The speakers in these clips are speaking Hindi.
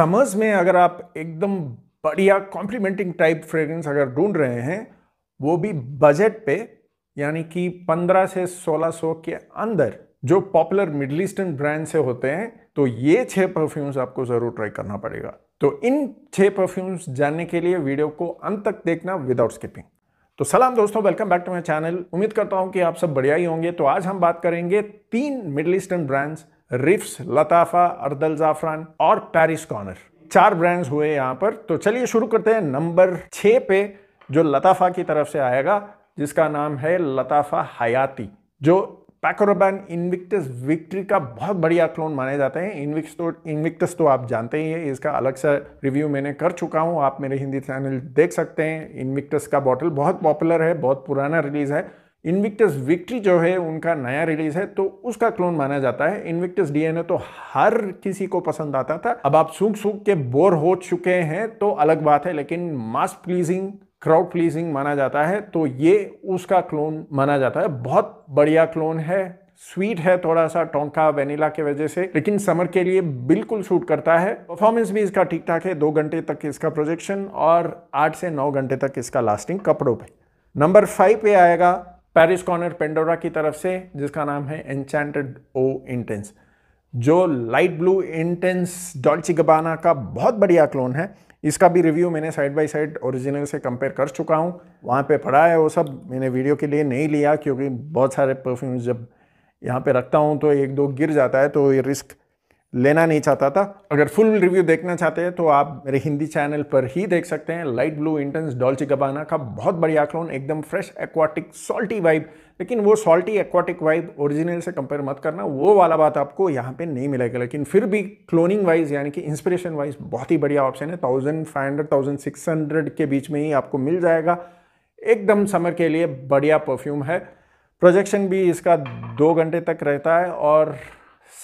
समर्स में अगर आप एकदम बढ़िया कॉम्प्लीमेंटिंग टाइप फ्रेग्रेंस अगर ढूंढ रहे हैं वो भी बजट पे यानी कि 15 से 1600 के अंदर जो पॉपुलर मिडल ईस्टर्न ब्रांड से होते हैं तो ये छह परफ्यूम्स आपको ज़रूर ट्राई करना पड़ेगा तो इन छह परफ्यूम्स जानने के लिए वीडियो को अंत तक देखना विदाउट स्किपिंग तो सलाम दोस्तों welcome back to my channel उम्मीद करता हूं कि आप सब बढ़िया ही होंगे तो आज हम बात करेंगे तीन मिडल ईस्टर्न ब्रांड्स रिफ्स लताफा अर्दल जाफरान और पेरिस कॉर्नर चार ब्रांड्स हुए यहाँ पर तो चलिए शुरू करते हैं नंबर छः पे जो लताफा की तरफ से आएगा जिसका नाम है लताफा हयाती जो पैकोरबैन इन्विक्टस विक्ट्री का बहुत बढ़िया क्लोन माने जाते हैं इन्विक्स तो इन्विक्टस तो आप जानते ही है इसका अलग सा रिव्यू मैंने कर चुका हूँ आप मेरे हिंदी चैनल देख सकते हैं इन्विक्टस का बॉटल बहुत पॉपुलर है बहुत पुराना रिलीज़ है इन्विक्टस विक्ट्री जो है उनका नया रिलीज है तो उसका क्लोन माना जाता है इन्विक्टस डीएनए तो हर किसी को पसंद आता था अब आप सूख सूख के बोर हो चुके हैं तो अलग बात है लेकिन मास प्लीजिंग क्राउड प्लीजिंग माना जाता है तो ये उसका क्लोन माना जाता है बहुत बढ़िया क्लोन है स्वीट है थोड़ा सा टोंका वेनिला के वजह से लेकिन समर के लिए बिल्कुल सूट करता है परफॉर्मेंस भी इसका ठीक ठाक है दो घंटे तक इसका प्रोजेक्शन और आठ से नौ घंटे तक इसका लास्टिंग कपड़ों पे नंबर फाइव पे आएगा पेरिस कॉर्नर पेंडोरा की तरफ से जिसका नाम है एनचैंटेड ओ इंटेंस जो light blue intense Dolce Gabbana का बहुत बढ़िया क्लोन है इसका भी रिव्यू मैंने साइड बाय साइड ओरिजिनल से कंपेयर कर चुका हूँ वहाँ पे पड़ा है वो सब मैंने वीडियो के लिए नहीं लिया क्योंकि बहुत सारे परफ्यूम्स जब यहाँ पे रखता हूँ तो एक दो गिर जाता है तो ये रिस्क लेना नहीं चाहता था अगर फुल रिव्यू देखना चाहते हैं तो आप मेरे हिंदी चैनल पर ही देख सकते हैं light blue intense Dolce Gabbana का बहुत बढ़िया क्लोन एकदम फ्रेश एक्वाटिक सॉल्टी वाइब लेकिन वो सॉल्टी एक्वाटिक वाइब ओरिजिनल से कंपेयर मत करना वो वाला बात आपको यहाँ पे नहीं मिलेगा लेकिन फिर भी क्लोनिंग वाइज यानी कि इंस्पिरेशन वाइज बहुत ही बढ़िया ऑप्शन है thousand five hundred thousand six hundred के बीच में ही आपको मिल जाएगा एकदम समर के लिए बढ़िया परफ्यूम है प्रोजेक्शन भी इसका दो घंटे तक रहता है और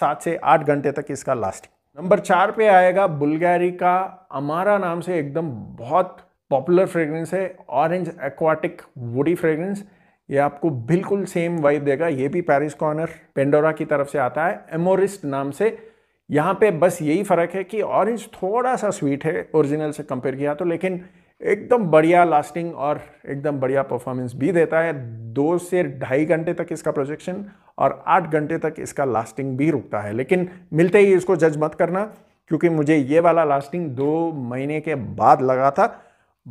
सात से आठ घंटे तक इसका लास्टिंग नंबर चार पे आएगा बुल्गारी का अमारा नाम से एकदम बहुत पॉपुलर फ्रेगरेंस है ऑरेंज एक्वाटिक वुडी फ्रेगरेंस ये आपको बिल्कुल सेम वाइब देगा ये भी पेरिस कॉर्नर पेंडोरा की तरफ से आता है एमोरिस्ट नाम से यहाँ पे बस यही फ़र्क है कि ऑरेंज थोड़ा सा स्वीट है ओरिजिनल से कंपेयर किया तो लेकिन एकदम बढ़िया लास्टिंग और एकदम बढ़िया परफॉर्मेंस भी देता है दो से ढाई घंटे तक इसका प्रोजेक्शन और आठ घंटे तक इसका लास्टिंग भी रुकता है लेकिन मिलते ही इसको जज मत करना क्योंकि मुझे ये वाला लास्टिंग दो महीने के बाद लगा था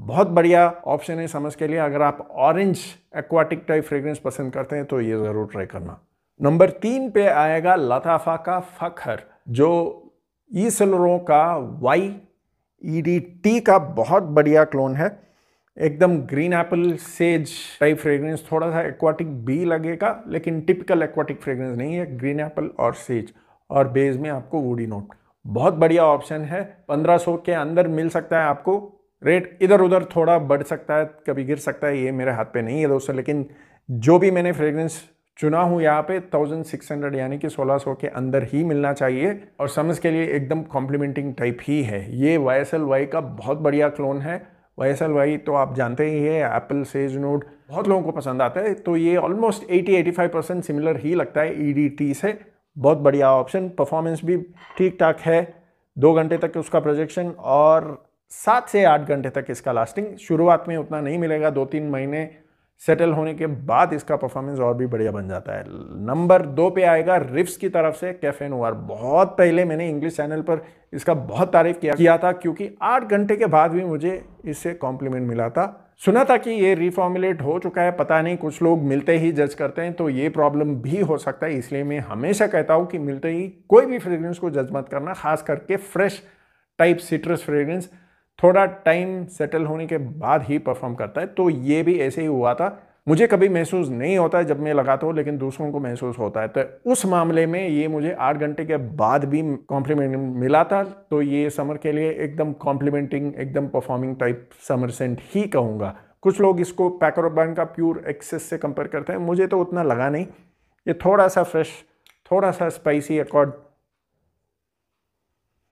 बहुत बढ़िया ऑप्शन है समझ के लिए अगर आप ऑरेंज एक्वाटिक टाइप फ्रेग्रेंस पसंद करते हैं तो ये ज़रूर ट्राई करना नंबर तीन पे आएगा लताफा का फखर जो ई का वाई ई e का बहुत बढ़िया क्लोन है एकदम green apple sage type fragrance थोड़ा सा एक्वाटिक भी लगेगा लेकिन टिपिकल एक्वाटिक फ्रेग्रेंस नहीं है ग्रीन एप्पल और सेज और बेस में आपको वूडी नोट बहुत बढ़िया ऑप्शन है 1500 के अंदर मिल सकता है आपको रेट इधर उधर थोड़ा बढ़ सकता है कभी गिर सकता है ये मेरे हाथ पे नहीं है दोस्तों लेकिन जो भी मैंने फ्रेग्रेंस चुना हूँ यहाँ पे 1600 यानी कि 1600 के अंदर ही मिलना चाहिए और समझ के लिए एकदम कॉम्प्लीमेंटिंग टाइप ही है ये वाई एस एल वाई का बहुत बढ़िया क्लोन है वाई वाई e, तो आप जानते ही है एप्पल सेज नोड बहुत लोगों को पसंद आता है तो ये ऑलमोस्ट 80-85 परसेंट सिमिलर ही लगता है ई e से बहुत बढ़िया ऑप्शन परफॉर्मेंस भी ठीक ठाक है दो घंटे तक उसका प्रोजेक्शन और सात से आठ घंटे तक इसका लास्टिंग शुरुआत में उतना नहीं मिलेगा दो तीन महीने सेटल होने के बाद इसका परफॉर्मेंस और भी बढ़िया बन जाता है नंबर दो पे आएगा रिफ्स की तरफ से कैफे नोवार बहुत पहले मैंने इंग्लिश चैनल पर इसका बहुत तारीफ किया किया था क्योंकि आठ घंटे के बाद भी मुझे इससे कॉम्प्लीमेंट मिला था सुना था कि ये रिफॉर्मुलेट हो चुका है पता नहीं कुछ लोग मिलते ही जज करते हैं तो ये प्रॉब्लम भी हो सकता है इसलिए मैं हमेशा कहता हूँ कि मिलते ही कोई भी फ्रेग्रेंस को जज मत करना खास करके फ्रेश टाइप सिट्रस फ्रेग्रेंस थोड़ा टाइम सेटल होने के बाद ही परफॉर्म करता है तो ये भी ऐसे ही हुआ था मुझे कभी महसूस नहीं होता है जब मैं लगाता हूँ लेकिन दूसरों को महसूस होता है तो उस मामले में ये मुझे आठ घंटे के बाद भी कॉम्प्लीमेंट मिला था तो ये समर के लिए एकदम कॉम्प्लीमेंटिंग एकदम परफॉर्मिंग टाइप समर सेंट ही कहूँगा कुछ लोग इसको पैकरोबान का प्योर एक्सेस से कंपेयर करते हैं मुझे तो उतना लगा नहीं ये थोड़ा सा फ्रेश थोड़ा सा स्पाइसी अकॉर्ड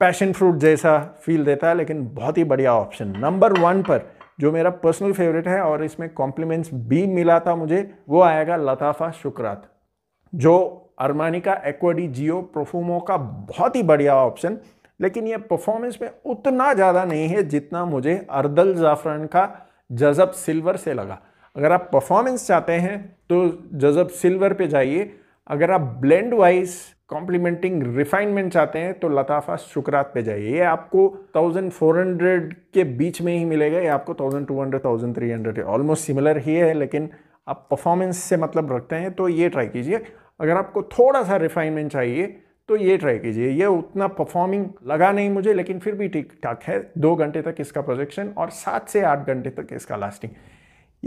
पैशन फ्रूट जैसा फील देता है लेकिन बहुत ही बढ़िया ऑप्शन नंबर वन पर जो मेरा पर्सनल फेवरेट है और इसमें कॉम्प्लीमेंट्स भी मिला था मुझे वो आएगा लताफा शुक्रात जो अरमानी का एक्वाडी जियो प्रोफूमो का बहुत ही बढ़िया ऑप्शन लेकिन ये परफॉर्मेंस में उतना ज़्यादा नहीं है जितना मुझे अर्दल ज़ाफ़रान का जज़ब सिल्वर से लगा अगर आप परफॉर्मेंस चाहते हैं तो जज़ब सिल्वर पे जाइए अगर आप ब्लेंड वाइज कॉम्प्लीमेंटिंग रिफाइनमेंट चाहते हैं तो लताफा शुक्रात पे जाइए ये आपको 1400 के बीच में ही मिलेगा ये आपको 1200 1300 ऑलमोस्ट सिमिलर ही है लेकिन आप परफॉर्मेंस से मतलब रखते हैं तो ये ट्राई कीजिए अगर आपको थोड़ा सा रिफाइनमेंट चाहिए तो ये ट्राई कीजिए ये उतना परफॉर्मिंग लगा नहीं मुझे लेकिन फिर भी ठीक ठाक है दो घंटे तक इसका प्रोजेक्शन और सात से आठ घंटे तक इसका लास्टिंग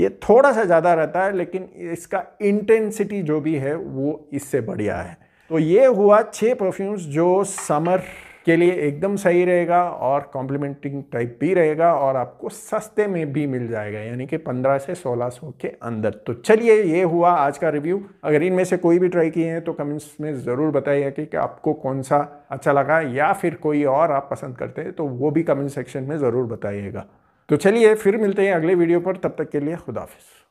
ये थोड़ा सा ज़्यादा रहता है लेकिन इसका इंटेंसिटी जो भी है वो इससे बढ़िया है तो ये हुआ छः परफ्यूम्स जो समर के लिए एकदम सही रहेगा और कॉम्प्लीमेंटिंग टाइप भी रहेगा और आपको सस्ते में भी मिल जाएगा यानी कि 15 से 1600 के अंदर तो चलिए ये हुआ आज का रिव्यू अगर इनमें से कोई भी ट्राई किए हैं तो कमेंट्स में ज़रूर बताइए कि, कि आपको कौन सा अच्छा लगा या फिर कोई और आप पसंद करते हैं तो वो भी कमेंट सेक्शन में ज़रूर बताइएगा तो चलिए फिर मिलते हैं अगले वीडियो पर तब तक के लिए खुदाफिज़